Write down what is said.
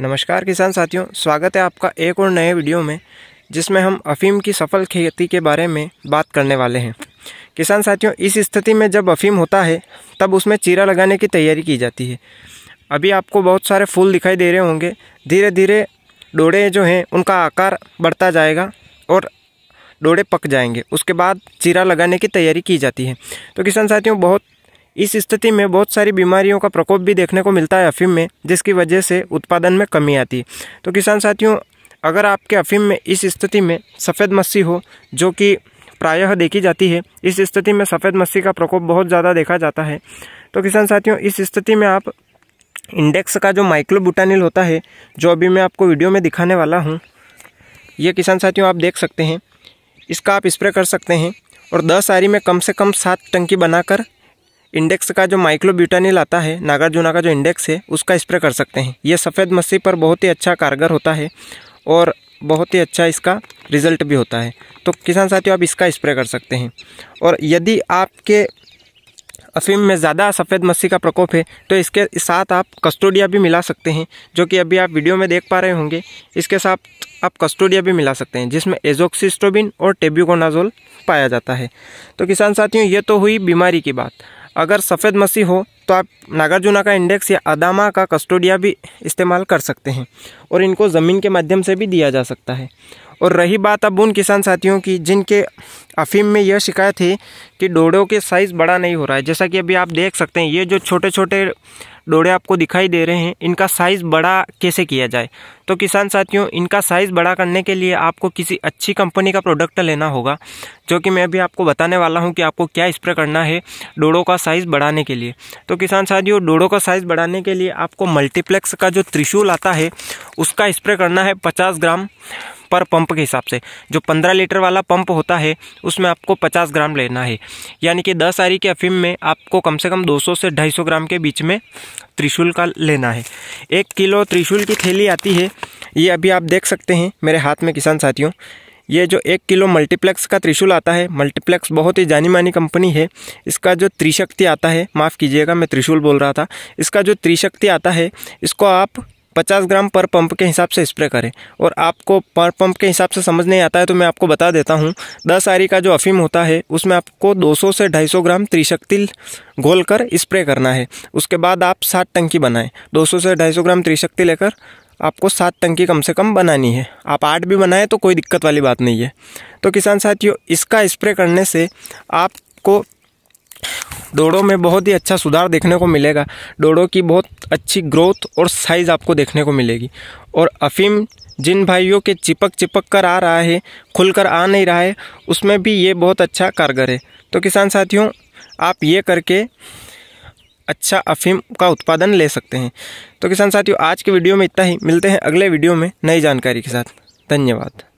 नमस्कार किसान साथियों स्वागत है आपका एक और नए वीडियो में जिसमें हम अफीम की सफल खेती के बारे में बात करने वाले हैं किसान साथियों इस स्थिति में जब अफीम होता है तब उसमें चीरा लगाने की तैयारी की जाती है अभी आपको बहुत सारे फूल दिखाई दे रहे होंगे धीरे धीरे डोड़े जो हैं उनका आकार बढ़ता जाएगा और डोड़े पक जाएंगे उसके बाद चीरा लगाने की तैयारी की जाती है तो किसान साथियों बहुत इस स्थिति में बहुत सारी बीमारियों का प्रकोप भी देखने को मिलता है अफीम में जिसकी वजह से उत्पादन में कमी आती है तो किसान साथियों अगर आपके अफीम में इस स्थिति में सफ़ेद मस्सी हो जो कि प्रायः देखी जाती है इस स्थिति में सफ़ेद मस्सी का प्रकोप बहुत ज़्यादा देखा जाता है तो किसान साथियों इस स्थिति में आप इंडेक्स का जो माइक्रोबुटानिल होता है जो अभी मैं आपको वीडियो में दिखाने वाला हूँ ये किसान साथियों आप देख सकते हैं इसका आप स्प्रे कर सकते हैं और दस आरी में कम से कम सात टंकी बनाकर इंडेक्स का जो माइक्लोब्यूटानिल आता है नागार्जुना का जो इंडेक्स है उसका स्प्रे कर सकते हैं ये सफ़ेद मस्सी पर बहुत ही अच्छा कारगर होता है और बहुत ही अच्छा इसका रिज़ल्ट भी होता है तो किसान साथियों आप इसका स्प्रे कर सकते हैं और यदि आपके अफीम में ज़्यादा सफ़ेद मस्सी का प्रकोप है तो इसके साथ आप कस्टोडिया भी मिला सकते हैं जो कि अभी आप वीडियो में देख पा रहे होंगे इसके साथ आप कस्टोडिया भी मिला सकते हैं जिसमें एजोक्सिस्टोबिन और टेब्यूकोनाजोल पाया जाता है तो किसान साथियों ये तो हुई बीमारी की बात अगर सफ़ेद मसी हो तो आप नागार्जुना का इंडेक्स या अदामा का कस्टोडिया भी इस्तेमाल कर सकते हैं और इनको ज़मीन के माध्यम से भी दिया जा सकता है और रही बात अब उन किसान साथियों की जिनके अफीम में यह शिकायत है कि डोड़ों के साइज़ बड़ा नहीं हो रहा है जैसा कि अभी आप देख सकते हैं ये जो छोटे छोटे डोड़े आपको दिखाई दे रहे हैं इनका साइज़ बड़ा कैसे किया जाए तो किसान साथियों इनका साइज़ बड़ा करने के लिए आपको किसी अच्छी कंपनी का प्रोडक्ट लेना होगा जो कि मैं अभी आपको बताने वाला हूँ कि आपको क्या स्प्रे करना है डोड़ों का साइज़ बढ़ाने के लिए तो किसान साथियों डोड़ों का साइज़ बढ़ाने के लिए आपको मल्टीप्लेक्स का जो त्रिशूल आता है उसका स्प्रे करना है पचास ग्राम पर पंप के हिसाब से जो पंद्रह लीटर वाला पंप होता है उसमें आपको पचास ग्राम लेना है यानी कि दस आरी के अफीम में आपको कम से कम दो सौ से ढाई सौ ग्राम के बीच में त्रिशूल का लेना है एक किलो त्रिशूल की थैली आती है ये अभी आप देख सकते हैं मेरे हाथ में किसान साथियों ये जो एक किलो मल्टीप्लेक्स का त्रिशूल आता है मल्टीप्लेक्स बहुत ही जानी मानी कंपनी है इसका जो त्रिशक्ति आता है माफ़ कीजिएगा मैं त्रिशूल बोल रहा था इसका जो त्रिशक्ति आता है इसको आप 50 ग्राम पर पंप के हिसाब से स्प्रे करें और आपको पर पंप के हिसाब से समझ नहीं आता है तो मैं आपको बता देता हूँ दस आरी का जो अफीम होता है उसमें आपको 200 से 250 ग्राम त्रिशक्ति घोल कर स्प्रे करना है उसके बाद आप सात टंकी बनाएं 200 से 250 ग्राम त्रिशक्ति लेकर आपको सात टंकी कम से कम बनानी है आप आठ भी बनाएं तो कोई दिक्कत वाली बात नहीं है तो किसान साथियों इसका स्प्रे करने से आपको डोडो में बहुत ही अच्छा सुधार देखने को मिलेगा डोडो की बहुत अच्छी ग्रोथ और साइज़ आपको देखने को मिलेगी और अफीम जिन भाइयों के चिपक चिपक कर आ रहा है खुलकर आ नहीं रहा है उसमें भी ये बहुत अच्छा कारगर है तो किसान साथियों आप ये करके अच्छा अफीम का उत्पादन ले सकते हैं तो किसान साथियों आज के वीडियो में इतना ही मिलते हैं अगले वीडियो में नई जानकारी के साथ धन्यवाद